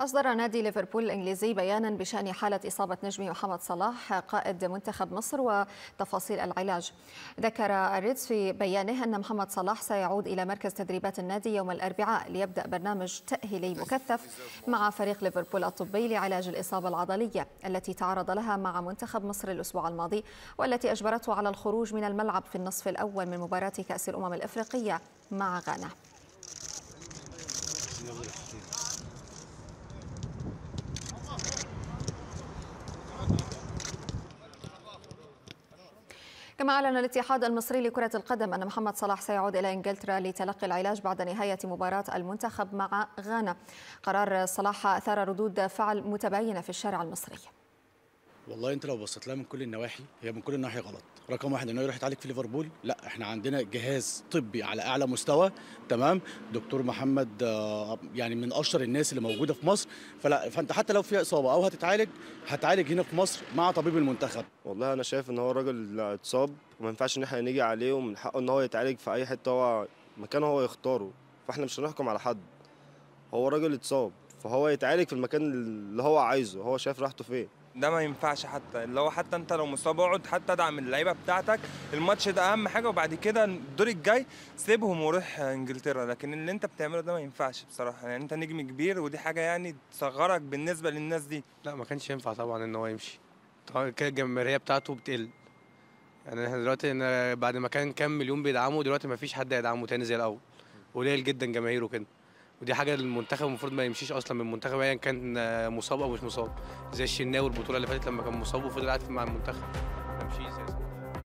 أصدر نادي ليفربول الإنجليزي بيانا بشأن حالة إصابة نجم محمد صلاح قائد منتخب مصر وتفاصيل العلاج ذكر الريدز في بيانه أن محمد صلاح سيعود إلى مركز تدريبات النادي يوم الأربعاء ليبدأ برنامج تأهيلي مكثف مع فريق ليفربول الطبي لعلاج الإصابة العضلية التي تعرض لها مع منتخب مصر الأسبوع الماضي والتي أجبرته على الخروج من الملعب في النصف الأول من مباراة كأس الأمم الإفريقية مع غانا كما أعلن الاتحاد المصري لكرة القدم أن محمد صلاح سيعود إلى إنجلترا لتلقي العلاج بعد نهاية مباراة المنتخب مع غانا قرار صلاح أثار ردود فعل متباينة في الشارع المصري والله انت لو بصيت لها من كل النواحي هي من كل النواحي غلط رقم واحد انه يروح يتعالج في ليفربول لا احنا عندنا جهاز طبي على اعلى مستوى تمام دكتور محمد آه، يعني من اشهر الناس اللي موجوده في مصر فلا فانت حتى لو في اصابه او هتتعالج هتعالج هنا في مصر مع طبيب المنتخب والله انا شايف ان هو الراجل اتصاب وما ينفعش ان احنا نيجي عليه ومن حقه ان هو يتعالج في اي حته هو مكان هو يختاره فاحنا مش هنحكم على حد هو راجل اتصاب فهو يتعالج في المكان اللي هو عايزه هو شايف راحته فين ده ما ينفعش حتى اللي هو حتى انت لو مصاب اقعد حتى ادعم اللعيبه بتاعتك الماتش ده اهم حاجه وبعد كده الدور الجاي سيبهم وروح انجلترا لكن اللي انت بتعمله ده ما ينفعش بصراحه يعني انت نجم كبير ودي حاجه يعني تصغرك بالنسبه للناس دي لا ما كانش ينفع طبعا ان هو يمشي طبعا كده الجماهيريه بتاعته بتقل يعني احنا دلوقتي بعد ما كان كام مليون بيدعموا دلوقتي ما فيش حد يدعمه تاني زي الاول قليل جدا جماهيره كده ودي حاجه المنتخب المفروض ما يمشيش اصلا من المنتخب ايا يعني كان آه، مصاب او مش مصاب زي الشناوي البطوله اللي فاتت لما كان مصاب وفضل قاعد مع المنتخب ما